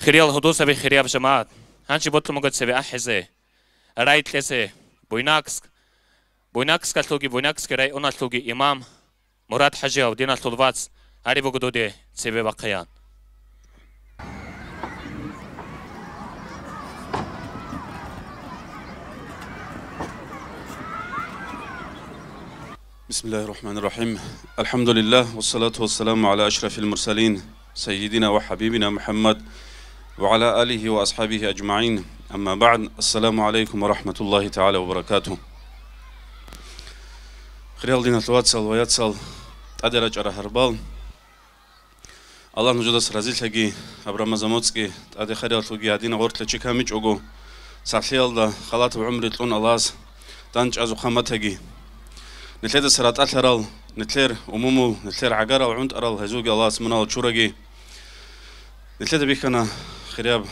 خريال هدو سبي خرياب جماعات هانشي بطل مقد سبي أحزة رايت لسه بويناكس بويناكس كتلوجي بويناكس كراي أنا تلوجي إمام مراد حجي أو دينا تلوفاتس هاري بقدو دي سبي بقيان بسم الله الرحمن الرحيم الحمد لله والصلاة والسلام على أشرف المرسلين سيدنا وحبيبنا محمد وعلى آله وأصحابه أجمعين أما بعد السلام عليكم ورحمة الله تعالى وبركاته خلال دينة الواتسال وياتسال تدرج على هربال الله سرزيل رزيلتكي عبر زموتسكي تأدي خريال تلقي هدين غورت لكي كاميج أغو سحليال دا خلات بعمري تلون ألاز تانج أزو خامتكي نتليد سرات أثرال نتلير أمومو نتلير عقار العند أرال هزوغي ألاز منال تشوركي نتليد بيكنا ხრიაბ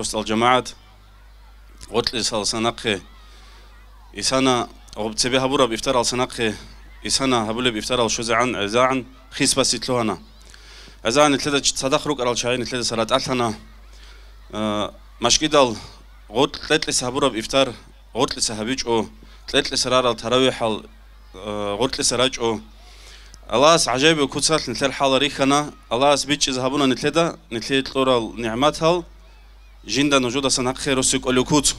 როსტალ ჯამაათ ოთლი სალსანაკე ისანა ოფცები ჰაბურაბ ifṭar alsanaqe ისანა ჰაბულებ ifṭar alshuzan azan khisbasit lohana azan itleda sadakhruk alshayin itleda saratalhana mashkidal ოთლეთლი საბურაბ ifṭar ოთლი საბიჭო ტლეთლი სარარალ თარავიჰალ ოთლი სარაჭო ალას აჯაიბი კუცალ ნილ ჰალ რიხანა ალას ბიჭი ზაბუნა ნილედა ნილეთ ყურალ ნიამათალ ჟინდა ნოჟოდა სანახეროსი კოლოკუც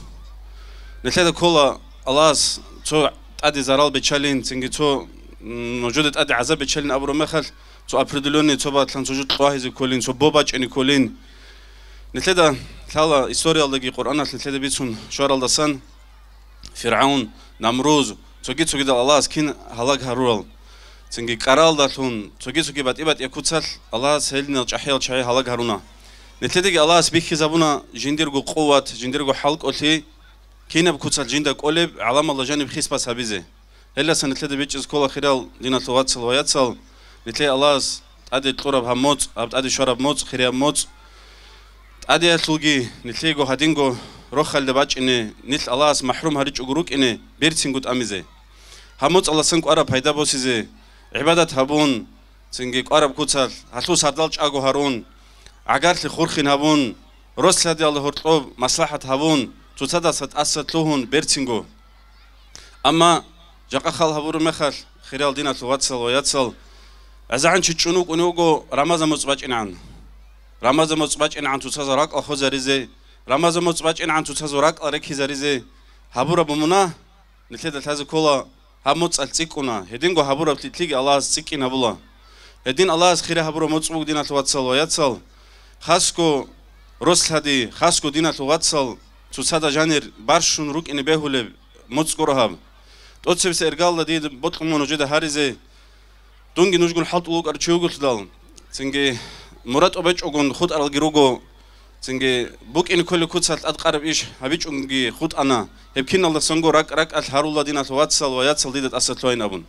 ნეთლედა კოლა ალას ცო ტადი ზარალბე ჩალინ წინგი ცო ნოჟოდა ტადი აზაბე ჩალინ აბრო მეხალ ცო აფრიდილონი ცო ბათლან ცო ჯუტყვა ჰიზი კოლინ ცო ბობაჭენი კოლინ ნეთლედა ხალა ისტორიალდაგი ყურანას ნეთლედა ბიცუნ შორალდა სან ფირაუნ ნამრუზ ცო გი ცო გი და ალას კინ ჰალაგ ჰარულ წინგი ყარალდა თუნ ცო გი ცო გი ბატი ბატი ეკუცალ ალას ჰელინალ ჭაჰელ ჭაი ჰალაგ ჰარუნა ნეთედეგი ალას ბიხიზაბუნა ჯინდერგო ყუვათ ჯინდერგო ჰალკოთი ქინებ ქუცალ ჯინდა ყოლებ ალამალა ჯანი ბიხისპა საბიზე ელასან ნეთედე ბიჭის ქოლა ხირალ დინათოვაც ლოიაცალ ნეთე ალას ადე ტურაბ ჰამოც აბ ადე შვარაბ მოც ხირია მოც ადე ასულგი ნეთე გო ჰადინგო როხალ და ბაჭინე ნის ალას მაჰრუმ ჰარი ჭუგრუკინე ბერცინგუ ტამიზე ჰამოც ალასან ყარა ფაიდაბოსიზე ებადათ ჰაბუნ ცინგი ყარა ქუცალ ალუს არდალ ჭაგო ჰარუნ агарли хурхи навун росляди алла хурто маслахат хавун цуцада сат асат лухун берцингу амма жака хал хавур мехал хирал дина цуватсал ваятсал азан чи чуну кунуго рамаза муцбачинан рамаза муцбачинан цуцаза рак ахозаризе рамаза муцбачинан цуцаза рак арекизаризе хабура бумуна ниледа тазы кола хамуцал цикуна хедингу хабура тлиги аллах цикина була хедин аллах хире хабура муцбук дина цуватсал ваятсал ხასკო როსლადი ხასკო დინათუღაცალ ცუცადა ჟანერ ბარშუნ რუკინი ბეჰულე მოცკურაბ ტოცებს ერგალდა დიდ ბოტკმონო ჯედა ჰარიზე დუნგი ნუჟგულ ჰალტუ ლუკარ ჩუგულდალ ცინგე მურატ ობეჭოგონ ხუტარალ გიროგო ცინგე ბუკინ ქოლი ქუცალ ატყარებ იშ აბიჭუნგი ხუტანა ებქინალდა სონგო რაკ რაკ ალ ჰარულა დინათუღაცალ ვაიაცალ დიდ ასათლოინაბუნ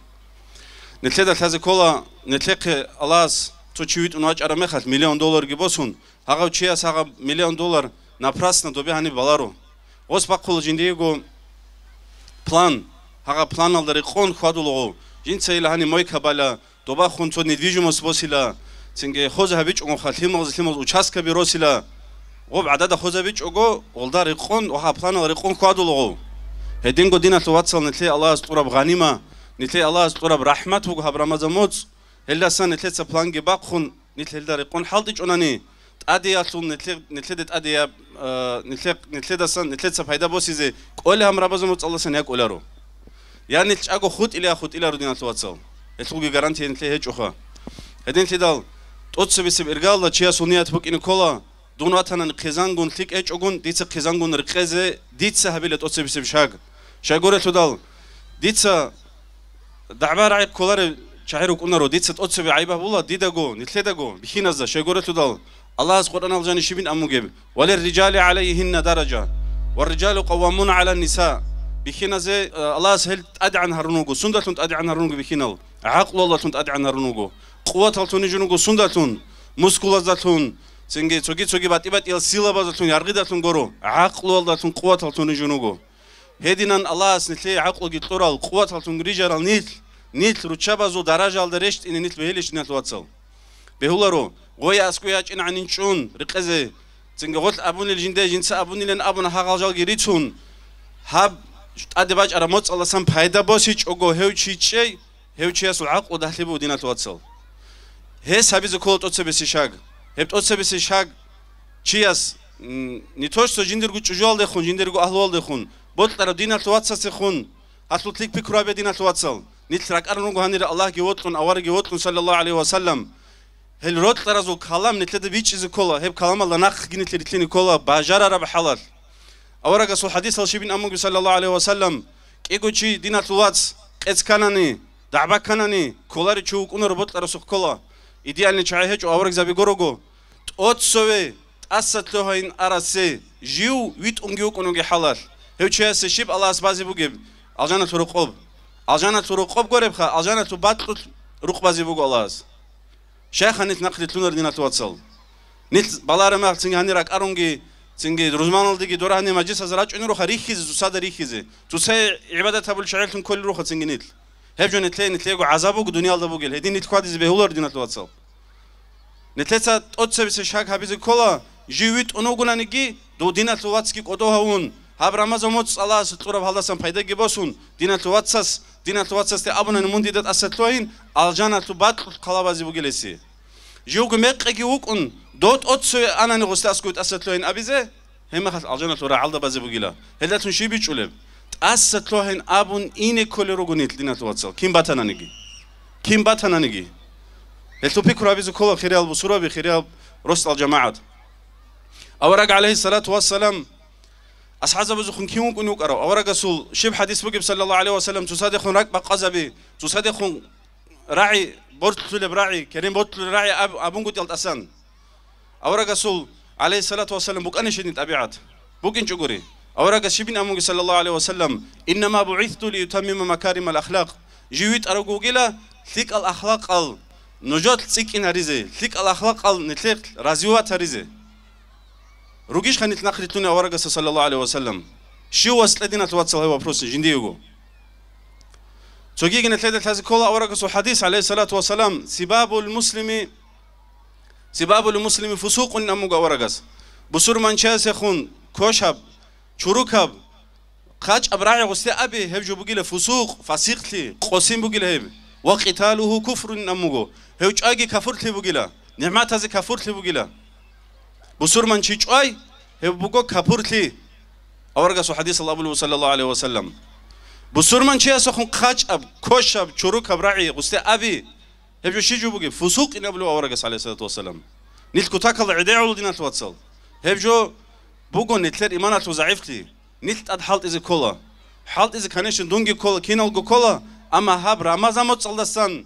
ნეთლედა თაზე ქოლა ნეთლეყე ალას თუ ჩივიტუნ აჭარა მეხალ მილიონ დოლარი გიბოსუნ აღავ ჩია საღა მილიონ დოლარ ნაფრასნა დობი ანი ბალარო ოს ბაქულო ჯინდიგო პლან აღა პლან ალდარი ყონ ხვადულო ჯინცეილა ანი მოიქაბალა დობა ხუნცო ნედვიჟუმოს ბოსილა ცინგე ხოზა ბიჭ ყონ ხალ ჰიმოზ ჰიმოზ უჩასკა ბიროსილა ობ ადადა ხოზა ბიჭ ოგო ოლდარ იყონ ოჰა პლან ალდარი ყონ ხვადულო ჰედინგო დინას ვაცალ ნეთლე ალას ტურაბ ღანიმა ნეთლე ალას ტურაბ რაჰმათ ვუგ ჰაბრამაზა მოც ელდასან ეთლეცა პლანგე ბაყხუნ ნითლელდარი ყონ ჰალდი ჭონანი ტადი ასულ ნითლე ნითლედე ტადი ა ნითლე ნითლედასან ნითლეცა ფაიდა ბოსიზე ყოლე ამ რაბაზო მოწალასან ია ყოლარო يعني ჭაგო ხუტილი ა ხუტილი არ დინალ თვაცალ ესულგი გარანტია ნითლე ჰეჭუხა ედენთი დალ ტოცებისებ ერგალდა ჩია სონიათ ბოკინი კოლა დუნვათანან ხეზანგონ თიკ ეჭოგონ დიცა ხეზანგონ რყეზე დიცა ჰაბილე ტოცებისებ შაგ შაგორე თუ დალ დიცა დაბარაი ყოლარე أنا روديت ست بولا دي ჩაერუ კუნარო დიცეთ ოცები აიბაბულა დიდაგო ნიტლედაგო ბიხინაზა შეგორეთუ დალ ალლაჰს ყურანალ ჯანი შიბინ ამუგებ ვალერ რიჯალი عليهن درجة والرجال قوامون على النساء بخينا زي الله سهل تأدي عن هرنوجو سندلتون تأدي عن هرنوجو بخينا عقل الله تون تأدي عن هرنوجو قوة تلتون جنوجو سندلتون مسكولا زلتون سنجي تسوقي تسوقي بات إبات يل سيلا بزلتون يرغي دلتون جرو عقل الله تون قوة تلتون جنوجو هدينا الله عز سنتلي عقل جيتورا القوة تلتون رجال نيل ნილ რუჩაბაზო დარაჟალდა რეშტინე ნილ ბეილიშნალ ვაცალ ბეულარო გოიას კუიაჭინ ანინჩუნ რიყეზე ცინგოთ აბუნილ ჟინდე ჟინცა აბუნილენ აბუნ ჰაღალჟალ გირიცუნ ჰაბ ტადებაჭარა მოწალასან ფაიდა ბოსი ჭოგო ჰევჩიჭე ჰევჩიას ვაყო დაჰლებო დინალ ვაცალ ჰე საბიზო კოლტოცებისი შაგ ჰეპტოცებისი შაგ ჩიას ნითოშო ჟინდერგუ ჭუჟალდე ხუნ ჟინდერგუ აჰლოალდე ხუნ ბოტლარო დინალ ვაცასე ხუნ ასულთლიკ ფიქრობე დინალ ვაცალ نترك أرنوغو هنير الله جوتكن أوار جوتكن صلى الله عليه وسلم هل رد ترزو كلام نتلد بيتش إذا كلا هب كلام الله نخ جن نتلد كولا كلا رب حلال أوراق سو حديث الشيبين أمك صلى الله عليه وسلم كيكو شي دينا تلوات إتكانني دعبا كانني كلار تشوك أنا ربط ترزو كلا إدي أنا شعيه جو أوراق سوى جورجو تأتسوي أستلوهين أرسي جيو ويت أنجيوك أنجي حلال هب شيء سشيب الله سبازي بوجب أجانا تروقوب ალჟანაც რო ყობგორებ ხა ალჟანაც ბატყუთ რუყბაზი ბუგოლას შეხანით ნახდი თუნერდინათ ვაცალ ნილ ბალარემა ცინგანი რა კარონგი ცინგი რუზმანალდიგი დორანი მაჯის აზრაჭინი რო ხა რიხიზ ზუსადა რიხიზ ზუსე იბადათაბულ შაილთუნ კოლი რო ხა ცინგი ნილ ჰებჯონი თლენი თლეგო აზაბუ გ დუნიალდა ბუგილ ჰედინი თქვადიზ ბეულორდინათ ვაცალ ნილცა ოცებისე შაქ ჰაბიზ კოლა ჟივიტ უნოგუნანი გი დუდინათ ვაცკი კოტოჰაუნ აბრამაზო მოწალას წურავ ხალასან ფაიდა გებოსუნ დინათ ვაცას დინათ ვაცას და აბონენ მუნდი და ასათლოინ ალჯანათუ ბატ ხალაბაზი ბუგილესი ჟუგ მეყიგი უკუნ დოტ ოც ანანი ღოსტას კუტ ასათლოინ აბიზე ჰემახას ალჯანათუ რა ალდაბაზი ბუგილა ჰედათუნ შიბი ჭულებ ასათლოინ აბუნ ინე ქოლე როგუნი დინათ ვაცალ ქიმ ბათანანიგი ქიმ ბათანანიგი ეს უფიქრავიზ ქოლა ხირალ ბუსურავი ხირალ როსტალ ჯამაათ აბარაკ ალეი სალათუ ვასალამ أصحاب بزخن كيون كنوك أرو أورا رجسول شيب حديث بجيب صلى الله عليه وسلم خن راك بقى زبي بقزبي خن راعي بورتل براعي كريم بورتل راعي أب أبونكو تلت أسان أورا رجسول عليه الصلاة والسلام بقى نشيد شديد أبيعت بك إن أورا أو رجس شبين صلى الله عليه وسلم إنما بعثت ليتمم مكارم الأخلاق جويت أرو جوجلا ثيك الأخلاق ال نجات ثيك إن هريزة ثيك الأخلاق ال نتلق رزيوات هريزة Рогиш ханит нахри туни аварагаса саллаллаху алейхи вассалам. Ши у вас следина тват салай вопросы, жинди его. Цогигин атледат хази кола аварагасу хадис, алейхи салату вассалам, сибабу муслими, сибабу муслими фусук он намуга аварагас. Бусур манчасехун, кошаб, чурукаб, خاج أبراعي غسي أبي هبجو بقيله فسوق فسيقتلي قوسين بقيله هب وقتاله كفر أمغو هوج أجي كفرتلي بقيله نعمات هذه كفرتلي بقيله بوسورمان چيچواي هبوكو كافورتي اورغاسو حديث الله ابو صلى الله عليه وسلم بوسورمان چي اسخون قچاب كوشاب چوروك ابراعي قستي ابي هبجو شيجو بوغي فسوق نبلو اورغاس عليه الصلاه والسلام نيلكو تاكل عيد اولدينا توصل هبجو بوغو نيتلر ايمانات وزعفتي نيلت ادحالت ازي كولا حالت ازي كانيشن دونغي كولا كينالغو كولا اما هاب رمضان مو صلدسان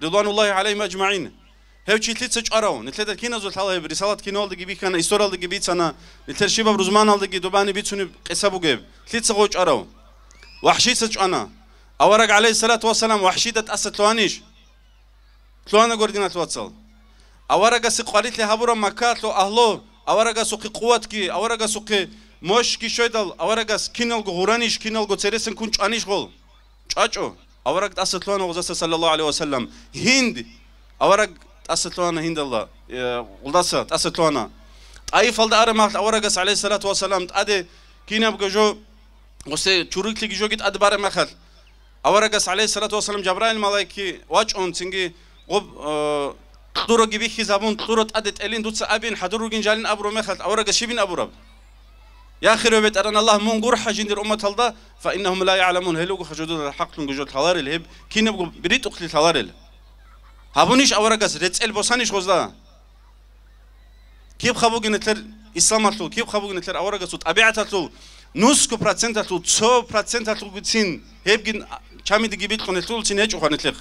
რიდვანულაჰი ალეიჰი მაჯმაინ ჰევჩილი წეჭარაო ნითლეთ კინაზო თალაი რისალათ კინოალდი გიბიქანა ისტორალდი გიბიცანა ნითლეთ შიბა რუზმანალდი გიდუბანი ბიცუნი ყესაბუგებ თლიც ღოჭარაო ვაჰში წეჭანა ავარაგ ალეიჰი სალათუ ვასალამ ვაჰში დათ ასათლანიშ ქლანა გორდინათ ვაცალ ავარაგა სიყვალითი ჰაბურა მაკათლო აჰლო ავარაგა სუკი ყუათკი ავარაგა სუკი მოშკი შედალ ავარაგა სკინალგო ღურანიშ კინალგო წერესენ კუნჭანიშ ხოლ ჭაჭო أورق تأسلون وغزة صلى الله عليه وسلم هند أورق تأسلون هند الله غزة تأسلون أي فلد أرمى أورق صلى الله عليه الصلاة والسلام أدي كينا بجو وسي لي جو جيت أدبار مخل أورق صلى الله عليه وسلم والسلام جبرائيل ملايكي واج أون تنجي غب طرق آه، بيخ زبون طرق أدت ألين دوتس أبين حدورو جنجالين أبرو مخل أورق شبين أبرو يا أخي ربيت أرن الله من قر حجندر أمة هلدا فإنهم لا يعلمون هلوك حجودون الحق تنجو تلار الهب كين بقول بريد أقتل تلار ال هابونيش أورقاس رتسأل بوسانيش غزدا كيف خابو جنتلر إسلام أتلو كيف خابو جنتلر أورقاس وتأبيعت أتلو نوسكو برسنت أتلو تسو برسنت أتلو قتين هب جن كامي دقيبيت قنتلو تين هج وخان نتلخ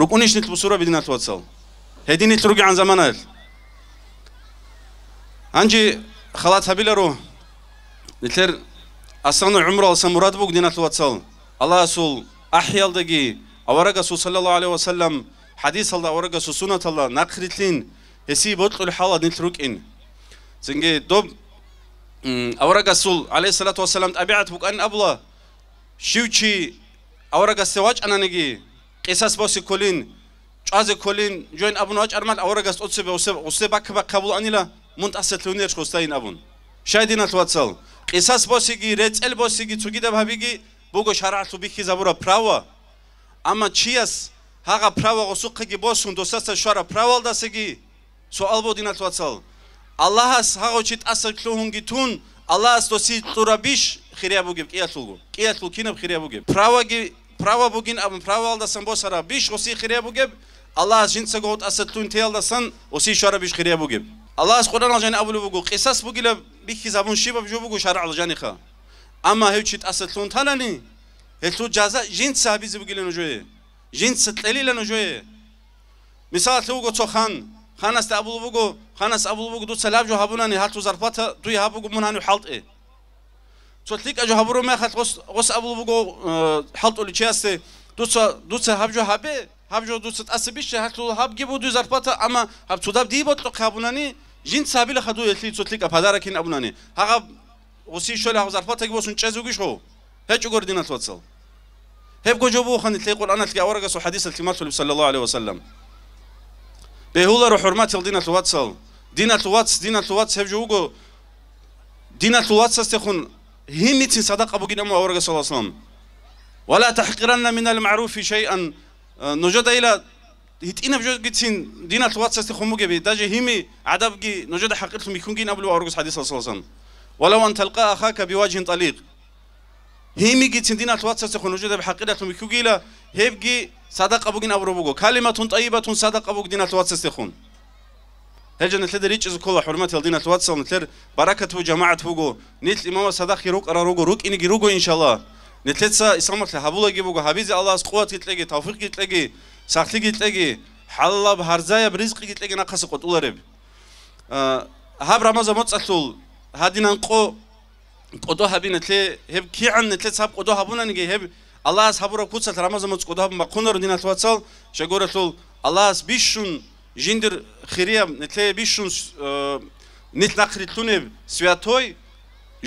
ركونيش نتلو بصورة بدنا نتلو تصل هدي نتلو عن زمانات أنجي خلاص هبيلرو Нетер асаны умра алса мурад бу гдин атлуат сал. Аллах сул ахялдаги аварага су саллаллаху алейхи ва саллям хадис алда аварага су сунат алла накритлин эси бутул хала нитрукин. Зинге доб аварага сул алейхи салату ва саллям табиат бу кан абла шивчи аварага севач ананиги кисас боси кулин чазе кулин жойн абуна ач армал аварага сутсе бе усе усе бакба кабул анила мунтасатлунер хустайн абун. Шайдин атлуат сал. ყისას ბოსიგი რეწელ ბოსიგი ცუგიდაბა ბიგი ბოგო შარალთუ ბიხი ზაბურა ფრავა ამა ჩიას ჰაღა ფრავა ყოსუ ხიგი ბოსუნ დოსასა შარა ფრავალ დასიგი სო ალბოდინა თვაცალ ალაჰას ჰაღოჩი ტასა ქლუჰუნგი თუნ ალაჰას დოსი წურა ბიშ ხირიაბუგი ყიასულგუ ყიასულ ქინებ ხირიაბუგი ფრავაგი ფრავა ბუგინ ამ ფრავალ დასან ბოსარა ბიშ ხოსი ხირიაბუგი ალაჰას ჯინცა გოტ ასა თუნ თიალდასან ოსი შარა ბიშ ხირიაბუგი Allah Qur'an al-Jani abulu bugu qisas bugile bi hisabun shibab jubu gu shar al-Jani kha. Amma hechit asatlun talani. Hechu jaza jin sabi zibugile no joye. Jin sitleli le no joye. Misal tu gu tsokhan khan asta abulu bugu khan as abulu bugu du salab jo habunani hal tu zarfata du yabu gu munani halt e. Tsotlik ajo haburu me khat gus gus abulu bugu e, halt uli chaste du tsa du tsa hab jo habe. Habjo du tsat asibish hal tu hab gibu du zarfata amma hab tsudab di botlo khabunani Jin sabi la khadu yetli tsotlik apadara kin abunani. Haga gusi şöyle hazarfa tek bosun çezugiş ho. Heç ugur dinat vatsal. Hep gojobu khan yetli Kur'an yetli awraga su hadis yetli marsul sallallahu aleyhi ve sellem. Behula ru hurmat yetli dinat vatsal. Dinat vats dinat vats hep jogo dinat vats astekhun himitin sadaqa bugin amu awraga sallallahu aleyhi ve sellem. ولا تحقرن من المعروف شيئا نجد الى هتقينا بجو جتين دينا الوقت سيستي خمو جبي داجي هيمي عدب جي نجد حقيقة ميكون جين قبل وارجوز حديث صلى الله عليه وسلم ولو أن تلقى أخاك بوجه طليق هيمي جتين دينا الوقت سيستي خمو نجد بحقيقة ميكون جيلا هيبجي صدق أبوك جين أبرو بوجو كلمة طيبة صدق أبوك دينا الوقت سيستي خمو هجا نتلد ريتش از كل حرمات يلدينا الواتساب نتلر بركة وجماعة فوجو نتل إمام صداقي روك أرا روجو روك إني روجو إن شاء الله نتلتسا إسلامك لهابولا جيبوجو حبيزي الله از قوة توفيق تلاقي სახლი გიტლეგი ჰალლა ბარზაია რიზყი გიტლეგი ნახასი ყოტულერები აა ჰაბ რამაზა მოწათულ ჰადინან ყო ყოდო ჰაბინეთლე ჰებ ქიანეთლე საბ ყოდო ჰაბუნანი გე ჰებ ალას ჰაბურა ქუცალ რამაზა მოწ ყოდო ჰაბ მაქუნორ დინათვაცალ შეგორესულ ალას ბიშუნ ჟინდერ ხირია ნეთლე ბიშუნ ნეთ ნახრი თუნე სვიათოი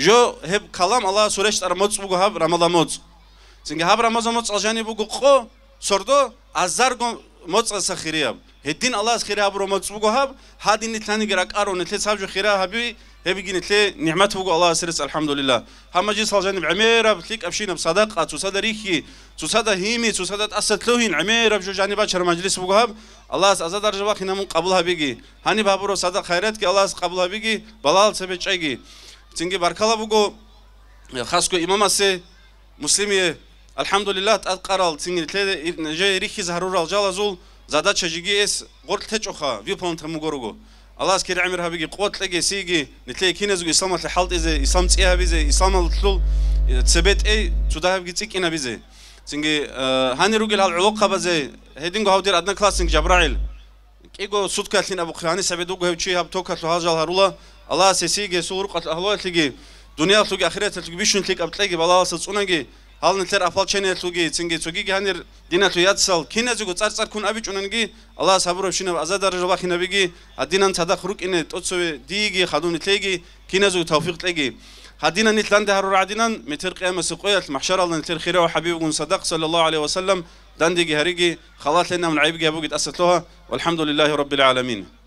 ჟო ჰებ კალამ ალა სურეშ წარმოწუგო ჰაბ რამალა მოწ ზინგე ჰაბ რამაზა მოწალ ჟანი ბუგო ყო სორდო აზარ მოწესა ხირია ედინ ალას ხირა ბრომოცუგოჰაბ ჰადინი თანი გრა კარონი თესავჯი ხირა ჰაბი ებიგინი თე ნიჰმათუ გო ალას რეს ალჰამდულილა ჰამაჯი სალჯანი ბუმერა ბლიკ აბშინა ბსადაყა ცუსადა რიხი ცუსადა ჰიმი ცუსადა ასათლუჰინ ამერა ბჯო ჯანი ბაჩარ მაჯლის ბუგოჰაბ ალას აზადარ ჯვა ხინამუ ყაბულა ბიგი ჰანი ბაბრო სადა ხაირათ კი ალას ყაბულა ბიგი ბალალ ცებე ჭეგი წინგი ბარკალა ბუგო ხასკო იმამასე მუსლიმიე Alhamdulillah tat qaral tsingitle je rikhi zarur al jalazul zada chajigi es qortle choxa vipont mugorugo Allah skir amir habigi qotlege sigi nitle kinezugi islamat haltize islam tsiyabize islam al tul tsebet e tsudahabgi tsikinabize tsingi hani rugil al uluq qabaze hedingo havdir adna klasing jabrail kigo sutka tsina bukhani sabedu gevchi hab tokat hazal harula Allah sesigi sur qatlahlo etligi dunya sugi akhiratatligi bishuntlik abtlegi balalasa tsunagi هل نتر أفضل شيء نتلوجي تنجي تلوجي جهنر دينا تلويات سال كنا زوجو تصار تصار كون أبيج وننجي الله سبحانه وشينا أزاد درجة باخي نبيجي هدينا نتدا خروج إن تقصي ديجي خدون تلاقي كنا زوج توفيق تلاقي هدينا نتلان دهر رعدينا متر قيامة سقوية المحشر الله نتر خيره وحبيب صدق صلى الله عليه وسلم دندي جهريجي خلاص لنا من عيب جابوجت أسلتها والحمد لله رب العالمين